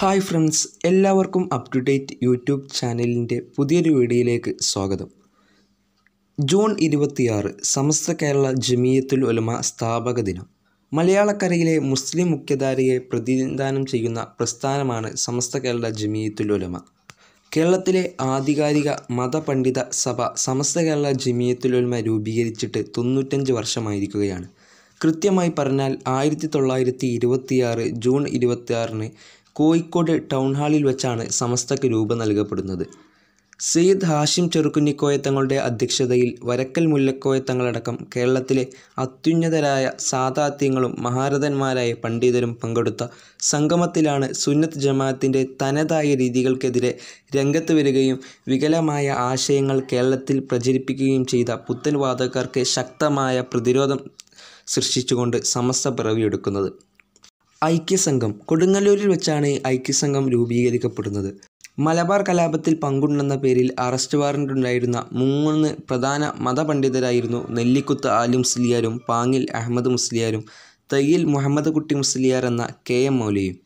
Hi friends എല്ലാവർക്കും up to date YouTube ചാനലിൻ്റെ പുതിയൊരു വീഡിയോയിലേക്ക് സ്വാഗതം ജൂൺ ഇരുപത്തിയാറ് സമസ്ത കേരള ജമീയത്തുൽ ഉലമ സ്ഥാപക ദിനം മലയാളക്കരയിലെ മുസ്ലിം മുഖ്യധാരയെ പ്രതിനിധാനം ചെയ്യുന്ന പ്രസ്ഥാനമാണ് സമസ്ത കേരള ജമീയത്തുൽ ഉലമ കേരളത്തിലെ ആധികാരിക മതപണ്ഡിത സഭ സമസ്ത കേരള ജമീയത്തുൽ ഉലമ രൂപീകരിച്ചിട്ട് തൊണ്ണൂറ്റഞ്ച് വർഷമായിരിക്കുകയാണ് കൃത്യമായി പറഞ്ഞാൽ ആയിരത്തി തൊള്ളായിരത്തി ഇരുപത്തിയാറ് ജൂൺ ഇരുപത്തിയാറിന് കോഴിക്കോട് ടൗൺ ഹാളിൽ വെച്ചാണ് സമസ്തയ്ക്ക് രൂപം നൽകപ്പെടുന്നത് സെയ്ദ് ഹാഷിം ചെറുക്കുന്നിക്കോയ അധ്യക്ഷതയിൽ വരക്കൽ മുല്ലക്കോയ കേരളത്തിലെ അത്യുന്നതരായ സാധാത്യങ്ങളും മഹാരഥന്മാരായ പണ്ഡിതരും പങ്കെടുത്ത സംഗമത്തിലാണ് സുന്നത്ത് ജമാഅത്തിൻ്റെ തനതായ രീതികൾക്കെതിരെ രംഗത്ത് വരികയും വികലമായ ആശയങ്ങൾ കേരളത്തിൽ പ്രചരിപ്പിക്കുകയും ചെയ്ത പുത്തൻവാദക്കാർക്ക് ശക്തമായ പ്രതിരോധം സൃഷ്ടിച്ചുകൊണ്ട് സമസ്ത പിറവിയെടുക്കുന്നത് ഐക്യസംഘം കൊടുങ്ങല്ലൂരിൽ വെച്ചാണ് ഐക്യസംഘം രൂപീകരിക്കപ്പെടുന്നത് മലബാർ കലാപത്തിൽ പങ്കുണ്ടെന്ന പേരിൽ അറസ്റ്റ് ഉണ്ടായിരുന്ന മൂന്ന് പ്രധാന മതപണ്ഡിതരായിരുന്നു നെല്ലിക്കുത്ത് ആലി മുസ്ലിയാരും പാങ്ങിൽ അഹമ്മദ് മുസ്ലിയാരും തയ്യിൽ മുഹമ്മദ് കുട്ടി മുസ്ലിയാർ എന്ന കെ എം മൗലവിയും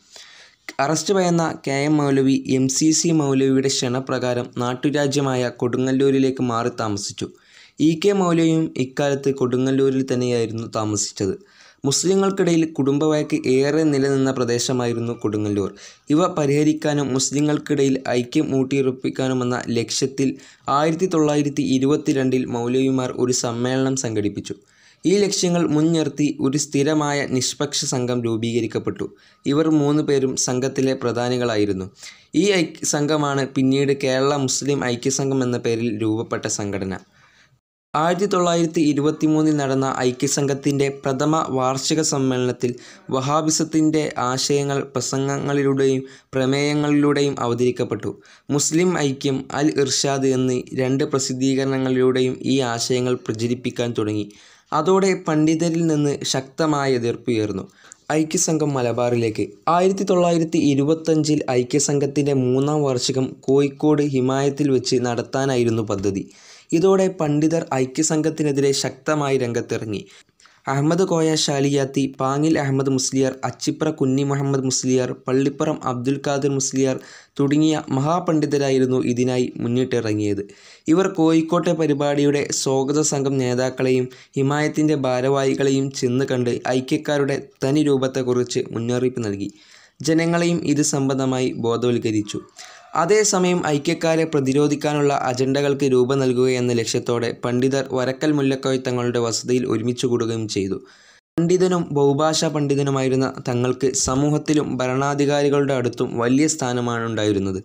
അറസ്റ്റ് ഭയന്ന K M Maulavi M C C മൗലവിയുടെ ക്ഷണപ്രകാരം നാട്ടുരാജ്യമായ കൊടുങ്ങല്ലൂരിലേക്ക് മാറി താമസിച്ചു ഇ കെ മൗലവിയും ഇക്കാലത്ത് കൊടുങ്ങല്ലൂരിൽ തന്നെയായിരുന്നു താമസിച്ചത് മുസ്ലിങ്ങൾക്കിടയിൽ കുടുംബവഴക്ക് ഏറെ നിലനിന്ന പ്രദേശമായിരുന്നു കൊടുങ്ങല്ലൂർ ഇവ പരിഹരിക്കാനും മുസ്ലിങ്ങൾക്കിടയിൽ ഐക്യം ഊട്ടിയുറപ്പിക്കാനുമെന്ന ലക്ഷ്യത്തിൽ ആയിരത്തി തൊള്ളായിരത്തി ഇരുപത്തിരണ്ടിൽ മൗലവിമാർ ഒരു സമ്മേളനം സംഘടിപ്പിച്ചു ഈ ലക്ഷ്യങ്ങൾ മുൻനിർത്തി ഒരു സ്ഥിരമായ നിഷ്പക്ഷ സംഘം രൂപീകരിക്കപ്പെട്ടു ഇവർ മൂന്ന് പേരും സംഘത്തിലെ പ്രധാനികളായിരുന്നു ഈ സംഘമാണ് പിന്നീട് കേരള മുസ്ലിം ഐക്യസംഘം എന്ന പേരിൽ രൂപപ്പെട്ട സംഘടന ആയിരത്തി തൊള്ളായിരത്തി ഇരുപത്തി മൂന്നിൽ നടന്ന ഐക്യസംഘത്തിൻ്റെ പ്രഥമ വാർഷിക സമ്മേളനത്തിൽ വഹാബിസത്തിൻ്റെ ആശയങ്ങൾ പ്രസംഗങ്ങളിലൂടെയും പ്രമേയങ്ങളിലൂടെയും അവതരിക്കപ്പെട്ടു. മുസ്ലിം ഐക്യം, അൽ ഇർഷാദ് എന്നീ രണ്ട് പ്രസിദ്ധീകരണങ്ങളിലൂടെയും ഈ ആശയങ്ങൾ പ്രചരിപ്പിക്കാൻ തുടങ്ങി. അതോടെ പണ്ഡിതരിൽ നിന്ന് ശക്തമായ എതിർപ്പുയർന്നു. ഐക്യസംഘം മലബാറിലേക്ക്. ആയിരത്തി തൊള്ളായിരത്തി ഇരുപത്തഞ്ചിൽ ഐക്യസംഘത്തിൻ്റെ മൂന്നാം വാർഷികം കോഴിക്കോട് ഹിമായത്തിൽ വെച്ച് നടത്താനായിരുന്നു പദ്ധതി. ഇതോടെ പണ്ഡിതർ ഐക്യസംഘത്തിനെതിരെ ശക്തമായി രംഗത്തിറങ്ങി അഹമ്മദ് കോയ ഷാലിയാത്തി പാങ്ങിൽ അഹമ്മദ് മുസ്ലിയാർ അച്ചിപ്ര കുഞ്ഞി മുഹമ്മദ് മുസ്ലിയാർ പള്ളിപ്പുറം അബ്ദുൽ ഖാദിർ മുസ്ലിയാർ തുടങ്ങിയ മഹാപണ്ഡിതരായിരുന്നു ഇതിനായി മുന്നിട്ടിറങ്ങിയത് ഇവർ കോഴിക്കോട്ടെ പരിപാടിയുടെ സ്വാഗത സംഘം നേതാക്കളെയും ഹിമായത്തിൻ്റെ ഭാരവാഹികളെയും ചെന്ന് കണ്ട് ഐക്യക്കാരുടെ തനി രൂപത്തെക്കുറിച്ച് മുന്നറിയിപ്പ് നൽകി ജനങ്ങളെയും ഇത് സംബന്ധമായി ബോധവൽക്കരിച്ചു അതേസമയം ഐക്യക്കാരെ പ്രതിരോധിക്കാനുള്ള അജണ്ടകൾക്ക് രൂപം നൽകുകയെന്ന ലക്ഷ്യത്തോടെ പണ്ഡിതർ വരക്കൽ മുല്ലക്കോയ തങ്ങളുടെ വസതിയിൽ ഒരുമിച്ചു കൂടുകയും ചെയ്തു പണ്ഡിതനും ബഹുഭാഷാ പണ്ഡിതനുമായിരുന്ന തങ്ങൾക്ക് സമൂഹത്തിലും ഭരണാധികാരികളുടെ അടുത്തും വലിയ സ്ഥാനമാണ് ഉണ്ടായിരുന്നത്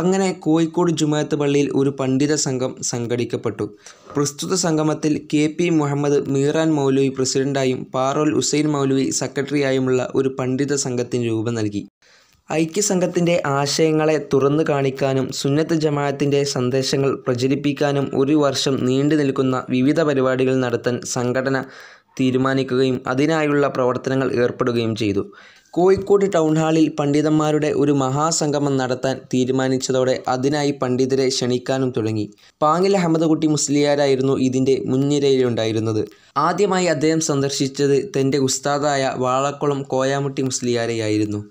അങ്ങനെ കോഴിക്കോട് ജുമാത്ത് പള്ളിയിൽ ഒരു പണ്ഡിത സംഘം സംഘടിക്കപ്പെട്ടു പ്രസ്തുത സംഗമത്തിൽ കെ പി മുഹമ്മദ് മീറാൻ മൗലവി പ്രസിഡന്റായും പാറോൽ ഉസൈൻ മൗലവി സെക്രട്ടറിയായുമുള്ള ഒരു പണ്ഡിത സംഘത്തിന് രൂപം നൽകി ഐക്യസംഘത്തിൻ്റെ ആശയങ്ങളെ തുറന്നു കാണിക്കാനും സുന്നത്ത് ജമാഅത്തിൻ്റെ സന്ദേശങ്ങൾ പ്രചരിപ്പിക്കാനും ഒരു വർഷം നീണ്ടുനിൽക്കുന്ന വിവിധ പരിപാടികൾ നടത്താൻ സംഘടന തീരുമാനിക്കുകയും അതിനായുള്ള പ്രവർത്തനങ്ങൾ ഏർപ്പെടുകയും ചെയ്തു കോഴിക്കോട് ടൗൺ ഹാളിൽ പണ്ഡിതന്മാരുടെ ഒരു മഹാസംഗമം നടത്താൻ തീരുമാനിച്ചതോടെ അതിനായി പണ്ഡിതരെ ക്ഷണിക്കാനും തുടങ്ങി പാങ്ങിൽ അഹമ്മദ് മുസ്ലിയാരായിരുന്നു ഇതിൻ്റെ മുൻനിരയിലുണ്ടായിരുന്നത് ആദ്യമായി അദ്ദേഹം സന്ദർശിച്ചത് തൻ്റെ ഉസ്താദായ വാളക്കുളം കോയാമുട്ടി മുസ്ലിയാരെയായിരുന്നു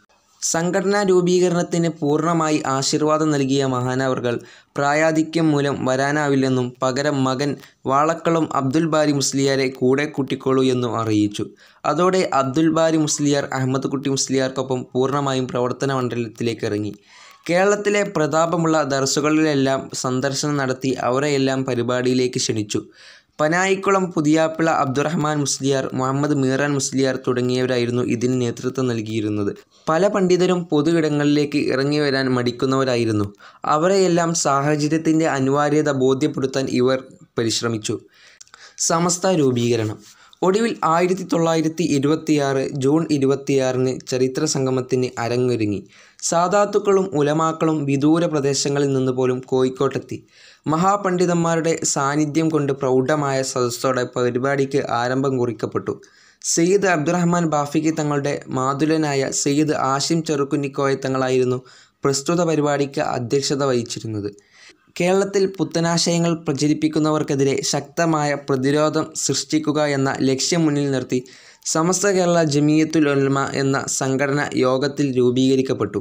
സംഘടനാ രൂപീകരണത്തിന് പൂർണ്ണമായി ആശീർവാദം നൽകിയ മഹാനവർകൾ പ്രായാധിക്യം മൂലം വരാനാവില്ലെന്നും പകരം മകൻ വാളക്കളും അബ്ദുൽ ബാരി മുസ്ലിയാരെ കൂടെ കൂട്ടിക്കൊള്ളൂ എന്നും അറിയിച്ചു അതോടെ അബ്ദുൽ ബാരി മുസ്ലിയാർ അഹമ്മദ് കുട്ടി മുസ്ലിയാർക്കൊപ്പം പൂർണ്ണമായും പ്രവർത്തന മണ്ഡലത്തിലേക്ക് ഇറങ്ങി കേരളത്തിലെ പ്രതാപമുള്ള ദർസുകളിലെല്ലാം സന്ദർശനം നടത്തി അവരെയെല്ലാം പരിപാടിയിലേക്ക് ക്ഷണിച്ചു പനായിക്കുളം പുതിയാപ്പിള അബ്ദുറഹ്മാൻ മുസ്ലിയാർ മുഹമ്മദ് മീറാൻ മുസ്ലിയാർ തുടങ്ങിയവരായിരുന്നു ഇതിന് നേതൃത്വം നൽകിയിരുന്നത് പല പണ്ഡിതരും പൊതു ഇടങ്ങളിലേക്ക് ഇറങ്ങി വരാൻ മടിക്കുന്നവരായിരുന്നു അവരെയെല്ലാം സാഹചര്യത്തിൻ്റെ അനിവാര്യത ബോധ്യപ്പെടുത്താൻ ഇവർ പരിശ്രമിച്ചു സമസ്ത രൂപീകരണം ഒടുവിൽ ആയിരത്തി തൊള്ളായിരത്തി ഇരുപത്തിയാറ് ജൂൺ ഇരുപത്തിയാറിന് ചരിത്ര സംഗമത്തിന് അരങ്ങൊരുങ്ങി സാധാത്തുക്കളും ഉലമാക്കളും വിദൂര പ്രദേശങ്ങളിൽ നിന്ന് പോലും കോഴിക്കോട്ടെത്തി മഹാപണ്ഡിതന്മാരുടെ സാന്നിധ്യം കൊണ്ട് പ്രൗഢമായ സദസ്സോടെ പരിപാടിക്ക് ആരംഭം കുറിക്കപ്പെട്ടു സെയ്ദ് അബ്ദുറഹ്മാൻ ബാഫിക്ക് തങ്ങളുടെ മാതുലനായ സെയ്ദ് ആഷിം ചെറുക്കുന്നിക്കോയ തങ്ങളായിരുന്നു പ്രസ്തുത പരിപാടിക്ക് അധ്യക്ഷത വഹിച്ചിരുന്നത് കേരളത്തിൽ പുത്തനാശയങ്ങൾ പ്രചരിപ്പിക്കുന്നവർക്കെതിരെ ശക്തമായ പ്രതിരോധം സൃഷ്ടിക്കുക എന്ന ലക്ഷ്യം മുന്നിൽ നിർത്തി സമസ്ത കേരള ജമീയത്തുൽ ഉലമ എന്ന സംഘടന യോഗത്തിൽ രൂപീകരിക്കപ്പെട്ടു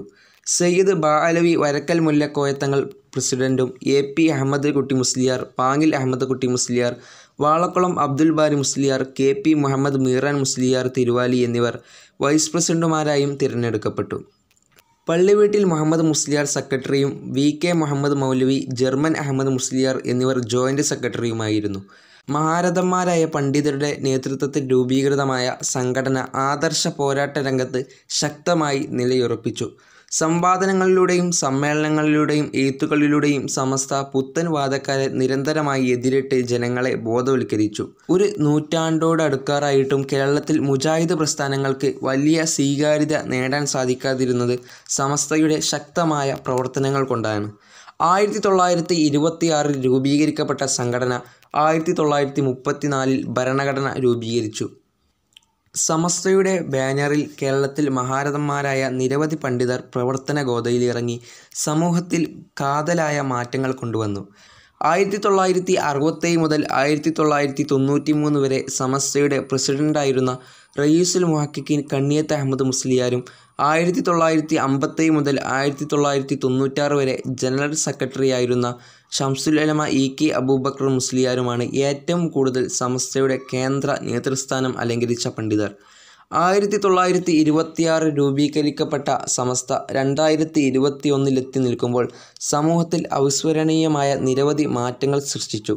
സയ്യിദ് ബാഅലവി വരക്കൽ മുല്ലക്കോയത്തങ്ങൾ പ്രസിഡൻറ്റും A P Ahmed Kutty Musliyar Pangil Ahmed Kutty Musliyar Valakkulam Abdul Bari Musliyar K P Muhammad Meeran Musliyar Thiruvali എന്നിവർ വൈസ് പ്രസിഡന്റുമാരായും തിരഞ്ഞെടുക്കപ്പെട്ടു പള്ളിവീട്ടിൽ മുഹമ്മദ് മുസ്ലിയാർ സെക്രട്ടറിയും വി കെ മുഹമ്മദ് മൗലവി ജർമ്മൻ അഹമ്മദ് മുസ്ലിയാർ എന്നിവർ ജോയിൻ്റ് സെക്രട്ടറിയുമായിരുന്നു മഹാരഥന്മാരായ പണ്ഡിതരുടെ നേതൃത്വത്തിൽ രൂപീകൃതമായ സംഘടന ആദർശ പോരാട്ട രംഗത്ത് ശക്തമായി നിലയുറപ്പിച്ചു. സംവാദനങ്ങളിലൂടെയും സമ്മേളനങ്ങളിലൂടെയും എഴുത്തുകളിലൂടെയും സമസ്ത പുത്തൻ വാദക്കാരെ നിരന്തരമായി എതിരിട്ട് ജനങ്ങളെ ബോധവൽക്കരിച്ചു. ഒരു നൂറ്റാണ്ടോടടുക്കാറായിട്ടും കേരളത്തിൽ മുജാഹിദ് പ്രസ്ഥാനങ്ങൾക്ക് വലിയ സ്വീകാര്യത നേടാൻ സാധിക്കാതിരുന്നത് സമസ്തയുടെ ശക്തമായ പ്രവർത്തനങ്ങൾ കൊണ്ടാണ്. ആയിരത്തി തൊള്ളായിരത്തി ഇരുപത്തിയാറിൽ രൂപീകരിക്കപ്പെട്ട സംഘടന ആയിരത്തി തൊള്ളായിരത്തി മുപ്പത്തിനാലിൽ ഭരണഘടന രൂപീകരിച്ചു സമസ്തയുടെ ബാനറിൽ കേരളത്തിൽ മഹാരഥന്മാരായ നിരവധി പണ്ഡിതർ പ്രവർത്തന ഗോതയിലിറങ്ങി സമൂഹത്തിൽ കാതലായ മാറ്റങ്ങൾ കൊണ്ടുവന്നു ആയിരത്തി തൊള്ളായിരത്തി അറുപത്തേഴ് മുതൽ ആയിരത്തി തൊള്ളായിരത്തി തൊണ്ണൂറ്റി മൂന്ന് വരെ സമസ്തയുടെ പ്രസിഡൻ്റായിരുന്ന റയീസുൽ മുഹക്കിൻ കണ്ണിയത്ത് അഹമ്മദ് മുസ്ലിയാരും ആയിരത്തി തൊള്ളായിരത്തി അമ്പത്തേഴ് മുതൽ ആയിരത്തി തൊള്ളായിരത്തി തൊണ്ണൂറ്റാറ് വരെ ജനറൽ സെക്രട്ടറിയായിരുന്ന ഷംസുലമ ഇ കെ അബൂബക്കർ മുസ്ലിയാരുമാണ് ഏറ്റവും കൂടുതൽ സമസ്തയുടെ കേന്ദ്ര നേതൃസ്ഥാനം അലങ്കരിച്ച പണ്ഡിതർ ആയിരത്തി തൊള്ളായിരത്തി ഇരുപത്തിയാറ് രൂപീകരിക്കപ്പെട്ട സമസ്ത രണ്ടായിരത്തി ഇരുപത്തി ഒന്നിലെത്തി നിൽക്കുമ്പോൾ സമൂഹത്തിൽ അവിസ്മരണീയമായ നിരവധി മാറ്റങ്ങൾ സൃഷ്ടിച്ചു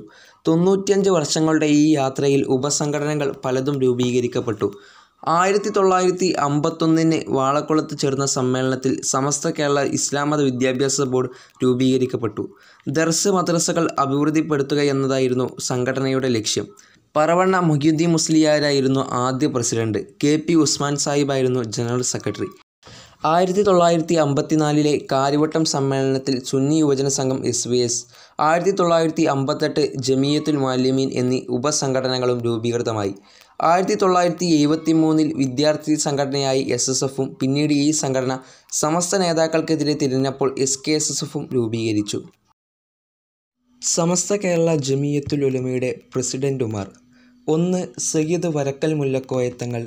തൊണ്ണൂറ്റിയഞ്ച് വർഷങ്ങളുടെ ഈ യാത്രയിൽ ഉപസംഘടനകൾ പലതും രൂപീകരിക്കപ്പെട്ടു ആയിരത്തി തൊള്ളായിരത്തി അമ്പത്തൊന്നിന് വാളക്കുളത്ത് ചേർന്ന സമ്മേളനത്തിൽ സമസ്ത കേരള ഇസ്ലാമത വിദ്യാഭ്യാസ ബോർഡ് രൂപീകരിക്കപ്പെട്ടു ദർസ് മദ്രസകൾ അഭിവൃദ്ധിപ്പെടുത്തുക എന്നതായിരുന്നു സംഘടനയുടെ ലക്ഷ്യം പറവണ്ണ മുഹിയുദ്ദീൻ മുസ്ലിയാരായിരുന്നു ആദ്യ പ്രസിഡന്റ് കെ പി ഉസ്മാൻ സാഹിബായിരുന്നു ജനറൽ സെക്രട്ടറി ആയിരത്തി തൊള്ളായിരത്തി അമ്പത്തിനാലിലെ കാര്യവട്ടം സമ്മേളനത്തിൽ സുന്നി യുവജന സംഘം എസ് വി എസ് ആയിരത്തി തൊള്ളായിരത്തി അമ്പത്തെട്ട് ജമിയത്തുൽ മാലിമീൻ എന്നീ ഉപസംഘടനകളും രൂപീകൃതമായി ആയിരത്തി തൊള്ളായിരത്തി എഴുപത്തി മൂന്നിൽ വിദ്യാർത്ഥി സംഘടനയായി എസ് എസ് എഫും പിന്നീട് ഈ സംഘടന സമസ്ത നേതാക്കൾക്കെതിരെ തിരിഞ്ഞപ്പോൾ എസ് കെ എസ് എസ് എഫും രൂപീകരിച്ചു സമസ്ത കേരള ജമിയത്തുൽ ഉലമയുടെ പ്രസിഡൻറ്റുമാർ ഒന്ന് സയ്യിദ് വരക്കൽ മുല്ലക്കോയത്തങ്ങൾ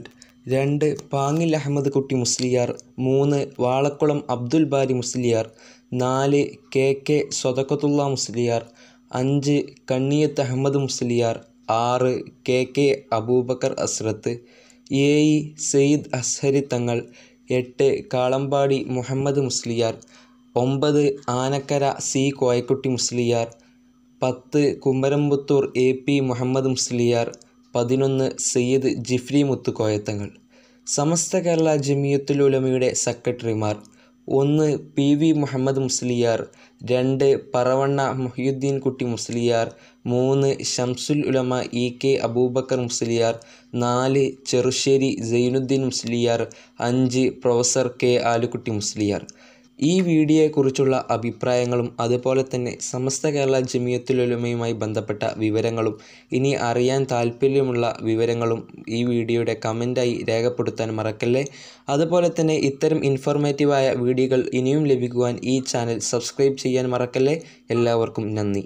രണ്ട് പാങ്ങിൽ അഹമ്മദ് കുട്ടി മുസ്ലിയാർ മൂന്ന് വാളക്കുളം അബ്ദുൽ ബാരി മുസ്ലിയാർ നാല് കെ കെ സ്വതക്കത്തുള്ള മുസ്ലിയാർ അഞ്ച് കണ്ണിയത്ത് അഹമ്മദ് മുസ്ലിയാർ ആറ് കെ കെ അബൂബക്കർ എ. ഏഴ് സയ്യിദ് അസ്ഹരി തങ്ങൾ എട്ട് കാളമ്പാടി മുഹമ്മദ് മുസ്ലിയാർ ഒമ്പത് ആനക്കര സി കോയക്കുട്ടി മുസ്ലിയാർ പത്ത് കുമരംപുത്തൂർ എ പി മുഹമ്മദ് മുസ്ലിയാർ പതിനൊന്ന് സയ്യിദ് ജിഫ്രി മുത്തുക്കോയത്തങ്ങൾ സമസ്ത കേരള ഉലമയുടെ സെക്രട്ടറിമാർ ഒന്ന് പി വി മുഹമ്മദ് മുസ്ലിയാർ രണ്ട് പറവണ്ണ മുഹിയുദ്ദീൻ കുട്ടി മുസ്ലിയാർ മൂന്ന് ഷംസുൽ ഉലമ ഇ കെ അബൂബക്കർ മുസ്ലിയാർ നാല് ചെറുശ്ശേരി സൈനുദ്ദീൻ മുസ്ലിയാർ അഞ്ച് പ്രൊഫസർ കെ ആലുക്കുട്ടി മുസ്ലിയാർ ഈ വീഡിയോയെക്കുറിച്ചുള്ള അഭിപ്രായങ്ങളും അതുപോലെ തന്നെ സമസ്ത കേരള ഉലമയുമായി ബന്ധപ്പെട്ട വിവരങ്ങളും ഇനി അറിയാൻ താല്പര്യമുള്ള വിവരങ്ങളും ഈ വീഡിയോയുടെ കമൻറ്റായി രേഖപ്പെടുത്താൻ മറക്കല്ലേ അതുപോലെ തന്നെ ഇത്തരം ഇൻഫോർമേറ്റീവായ വീഡിയോകൾ ഇനിയും ലഭിക്കുവാൻ ഈ ചാനൽ സബ്സ്ക്രൈബ് ചെയ്യാൻ മറക്കല്ലേ എല്ലാവർക്കും നന്ദി